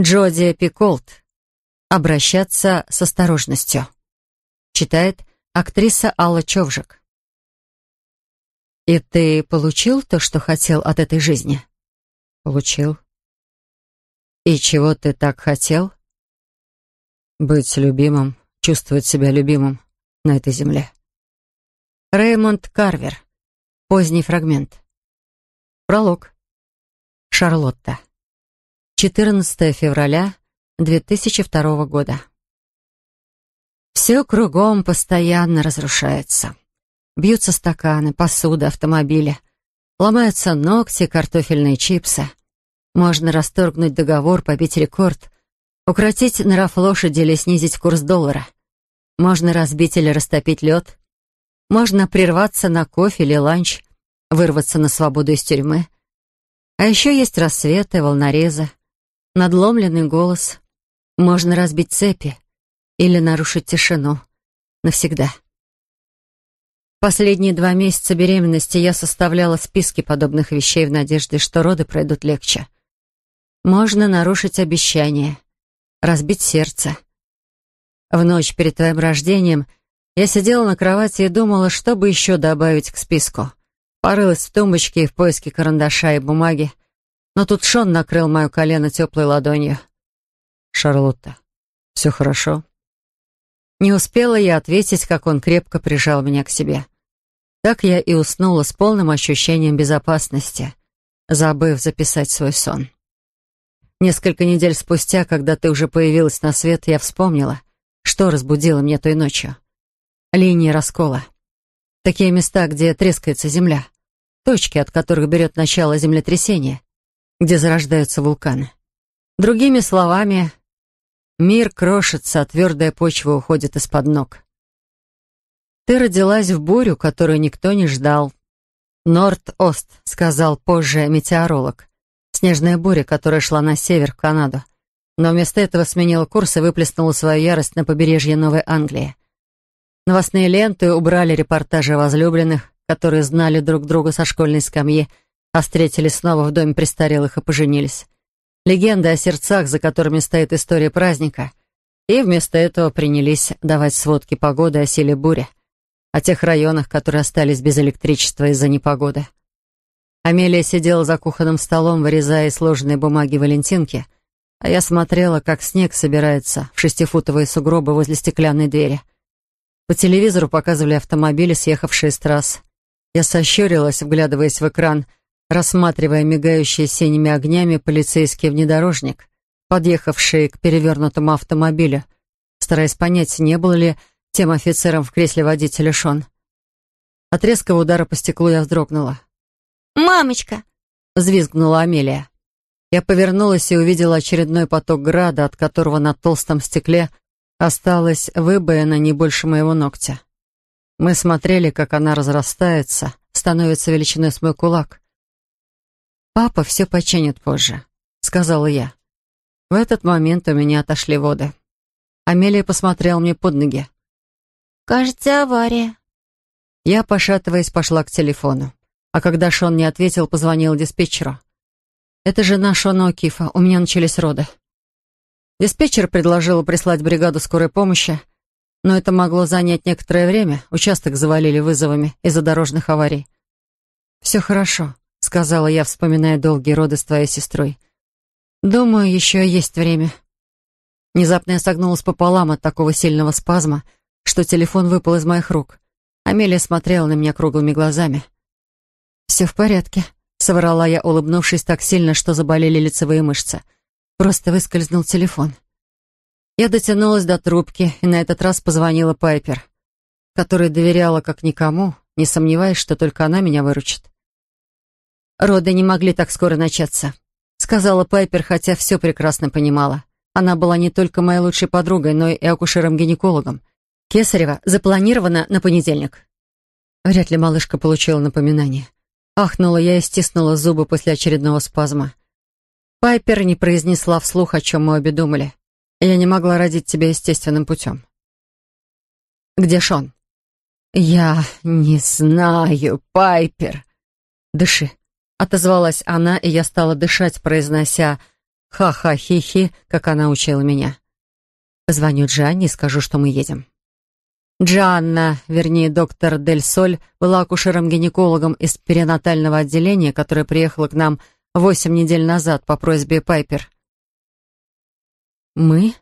Джоди Пиколт. Обращаться с осторожностью. Читает актриса Алла Човжик. «И ты получил то, что хотел от этой жизни?» «Получил». «И чего ты так хотел?» «Быть любимым, чувствовать себя любимым на этой земле». Рэймонд Карвер. Поздний фрагмент. Пролог. Шарлотта. 14 февраля 2002 года. Все кругом постоянно разрушается. Бьются стаканы, посуда, автомобили. Ломаются ногти, картофельные чипсы. Можно расторгнуть договор, побить рекорд, укротить нрав лошади или снизить курс доллара. Можно разбить или растопить лед. Можно прерваться на кофе или ланч, вырваться на свободу из тюрьмы. А еще есть рассветы, волнорезы, надломленный голос. Можно разбить цепи или нарушить тишину. Навсегда. Последние два месяца беременности я составляла списки подобных вещей в надежде, что роды пройдут легче. Можно нарушить обещание, разбить сердце. В ночь перед твоим рождением я сидела на кровати и думала, что бы еще добавить к списку. Порылась в тумбочке и в поиске карандаша и бумаги — но тут Шон накрыл мое колено теплой ладонью. «Шарлотта, все хорошо?» Не успела я ответить, как он крепко прижал меня к себе. Так я и уснула с полным ощущением безопасности, забыв записать свой сон. Несколько недель спустя, когда ты уже появилась на свет, я вспомнила, что разбудило мне той ночью. Линии раскола. Такие места, где трескается земля. Точки, от которых берет начало землетрясение где зарождаются вулканы. Другими словами, мир крошится, а твердая почва уходит из-под ног. Ты родилась в бурю, которую никто не ждал. Норд-Ост, сказал позже метеоролог. Снежная буря, которая шла на север, в Канаду. Но вместо этого сменила курс и выплеснула свою ярость на побережье Новой Англии. Новостные ленты убрали репортажи возлюбленных, которые знали друг друга со школьной скамьи, а встретились снова в доме престарелых и поженились. Легенды о сердцах, за которыми стоит история праздника. И вместо этого принялись давать сводки погоды о силе бури, о тех районах, которые остались без электричества из-за непогоды. Амелия сидела за кухонным столом, вырезая из сложенной бумаги валентинки, а я смотрела, как снег собирается в шестифутовые сугробы возле стеклянной двери. По телевизору показывали автомобили, съехавшие с трасс. Я сощурилась, вглядываясь в экран — рассматривая мигающий синими огнями полицейский внедорожник, подъехавший к перевернутому автомобилю, стараясь понять, не был ли тем офицером в кресле водителя Шон. От резкого удара по стеклу я вздрогнула. «Мамочка!» — взвизгнула Амелия. Я повернулась и увидела очередной поток града, от которого на толстом стекле осталась выбоина не больше моего ногтя. Мы смотрели, как она разрастается, становится величиной с мой кулак, «Папа все починит позже», — сказала я. В этот момент у меня отошли воды. Амелия посмотрела мне под ноги. «Кажется, авария». Я, пошатываясь, пошла к телефону. А когда Шон не ответил, позвонила диспетчеру. «Это жена Шона О'Кифа. У меня начались роды». Диспетчер предложила прислать бригаду скорой помощи, но это могло занять некоторое время. Участок завалили вызовами из-за дорожных аварий. «Все хорошо», сказала я, вспоминая долгие роды с твоей сестрой. «Думаю, еще есть время». Внезапно я согнулась пополам от такого сильного спазма, что телефон выпал из моих рук. Амелия смотрела на меня круглыми глазами. «Все в порядке», — соврала я, улыбнувшись так сильно, что заболели лицевые мышцы. Просто выскользнул телефон. Я дотянулась до трубки и на этот раз позвонила Пайпер, которой доверяла как никому, не сомневаясь, что только она меня выручит. «Роды не могли так скоро начаться», — сказала Пайпер, хотя все прекрасно понимала. Она была не только моей лучшей подругой, но и акушером-гинекологом. Кесарева запланирована на понедельник. Вряд ли малышка получила напоминание. Ахнула я и стиснула зубы после очередного спазма. Пайпер не произнесла вслух, о чем мы обе думали. Я не могла родить тебя естественным путем. «Где Шон?» «Я не знаю, Пайпер». «Дыши, Отозвалась она, и я стала дышать, произнося «ха-ха-хи-хи», как она учила меня. Позвоню Джанне и скажу, что мы едем. Джанна, вернее, доктор Дель Соль, была акушером-гинекологом из перинатального отделения, которая приехала к нам восемь недель назад по просьбе Пайпер. «Мы?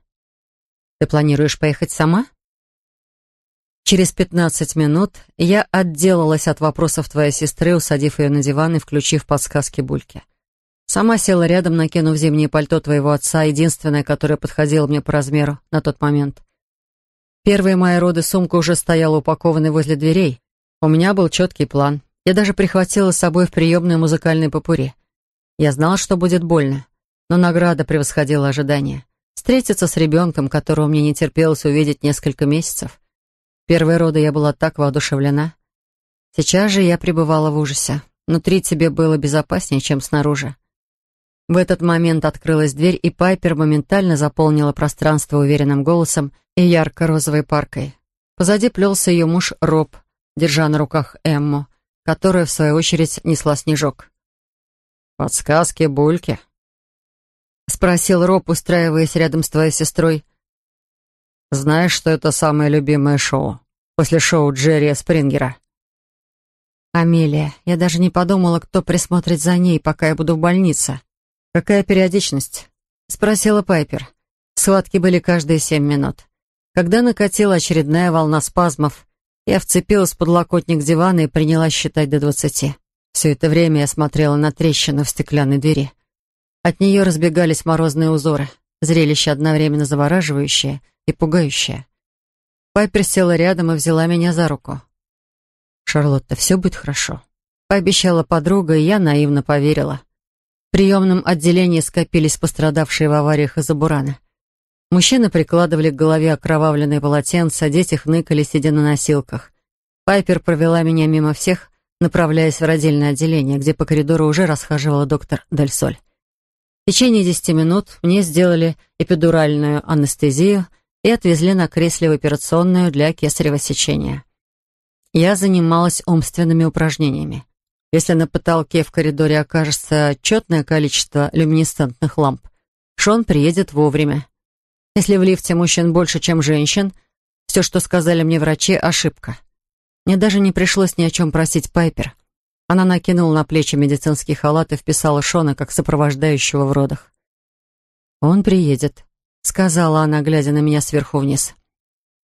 Ты планируешь поехать сама?» Через пятнадцать минут я отделалась от вопросов твоей сестры, усадив ее на диван и включив подсказки Бульки. Сама села рядом, накинув зимнее пальто твоего отца, единственное, которое подходило мне по размеру на тот момент. Первые мои роды сумка уже стояла упакованной возле дверей. У меня был четкий план. Я даже прихватила с собой в приемную музыкальный попури. Я знала, что будет больно, но награда превосходила ожидания. Встретиться с ребенком, которого мне не терпелось увидеть несколько месяцев — Первые роды я была так воодушевлена. Сейчас же я пребывала в ужасе. Внутри тебе было безопаснее, чем снаружи. В этот момент открылась дверь, и Пайпер моментально заполнила пространство уверенным голосом и ярко-розовой паркой. Позади плелся ее муж Роб, держа на руках Эмму, которая, в свою очередь, несла снежок. «Подсказки, бульки?» — спросил Роб, устраиваясь рядом с твоей сестрой. Знаешь, что это самое любимое шоу? После шоу Джерри Спрингера. Амелия, я даже не подумала, кто присмотрит за ней, пока я буду в больнице. Какая периодичность? Спросила Пайпер. Схватки были каждые семь минут. Когда накатила очередная волна спазмов, я вцепилась в подлокотник дивана и принялась считать до двадцати. Все это время я смотрела на трещину в стеклянной двери. От нее разбегались морозные узоры, зрелище одновременно завораживающее — и пугающее. Пайпер села рядом и взяла меня за руку. «Шарлотта, все будет хорошо», — пообещала подруга, и я наивно поверила. В приемном отделении скопились пострадавшие в авариях из-за бурана. Мужчины прикладывали к голове окровавленные полотенца, дети хныкали, сидя на носилках. Пайпер провела меня мимо всех, направляясь в родильное отделение, где по коридору уже расхаживала доктор Дель Соль. В течение десяти минут мне сделали эпидуральную анестезию, и отвезли на кресле в операционную для кесарево сечения. Я занималась умственными упражнениями. Если на потолке в коридоре окажется четное количество люминесцентных ламп, Шон приедет вовремя. Если в лифте мужчин больше, чем женщин, все, что сказали мне врачи, ошибка. Мне даже не пришлось ни о чем просить Пайпер. Она накинула на плечи медицинский халат и вписала Шона как сопровождающего в родах. «Он приедет», — сказала она, глядя на меня сверху вниз.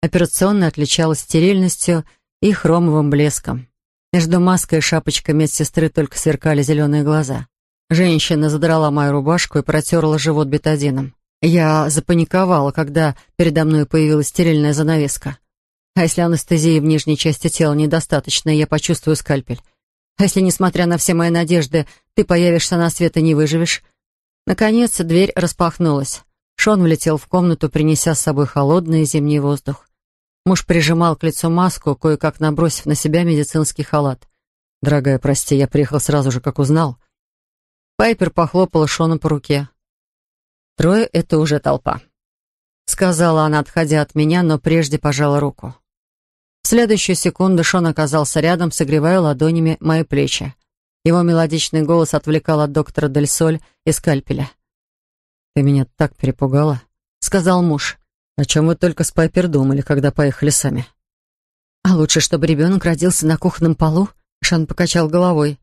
Операционная отличалась стерильностью и хромовым блеском. Между маской и шапочкой медсестры только сверкали зеленые глаза. Женщина задрала мою рубашку и протерла живот бетадином. Я запаниковала, когда передо мной появилась стерильная занавеска. А если анестезии в нижней части тела недостаточно, я почувствую скальпель? А если, несмотря на все мои надежды, ты появишься на свет и не выживешь? Наконец, дверь распахнулась. Шон влетел в комнату, принеся с собой холодный зимний воздух. Муж прижимал к лицу маску, кое-как набросив на себя медицинский халат. «Дорогая, прости, я приехал сразу же, как узнал». Пайпер похлопала Шона по руке. «Трое — это уже толпа», — сказала она, отходя от меня, но прежде пожала руку. В следующую секунду Шон оказался рядом, согревая ладонями мои плечи. Его мелодичный голос отвлекал от доктора Дель Соль и скальпеля. «Ты меня так перепугала», — сказал муж. «О чем вы только с Пайпер думали, когда поехали сами?» «А лучше, чтобы ребенок родился на кухонном полу?» Шан покачал головой.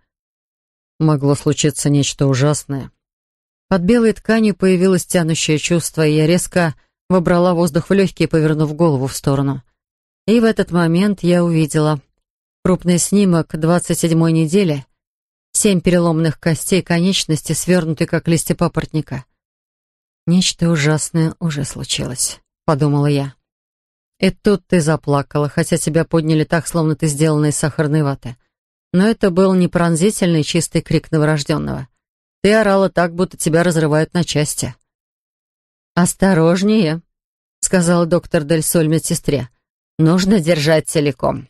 «Могло случиться нечто ужасное». Под белой тканью появилось тянущее чувство, и я резко вобрала воздух в легкие, повернув голову в сторону. И в этот момент я увидела крупный снимок 27-й недели, семь переломных костей конечности, свернутые как листья папоротника — «Нечто ужасное уже случилось», — подумала я. И тут ты заплакала, хотя тебя подняли так, словно ты сделана из сахарной ваты. Но это был не пронзительный чистый крик новорожденного. Ты орала так, будто тебя разрывают на части. «Осторожнее», — сказал доктор Дель Соль медсестре. «Нужно держать целиком».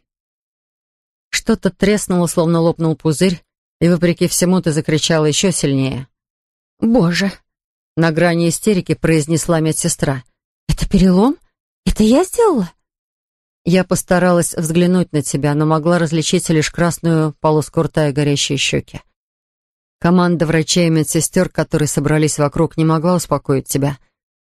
Что-то треснуло, словно лопнул пузырь, и, вопреки всему, ты закричала еще сильнее. «Боже!» На грани истерики произнесла медсестра. «Это перелом? Это я сделала?» Я постаралась взглянуть на тебя, но могла различить лишь красную полоску рта и горящие щеки. Команда врачей и медсестер, которые собрались вокруг, не могла успокоить тебя —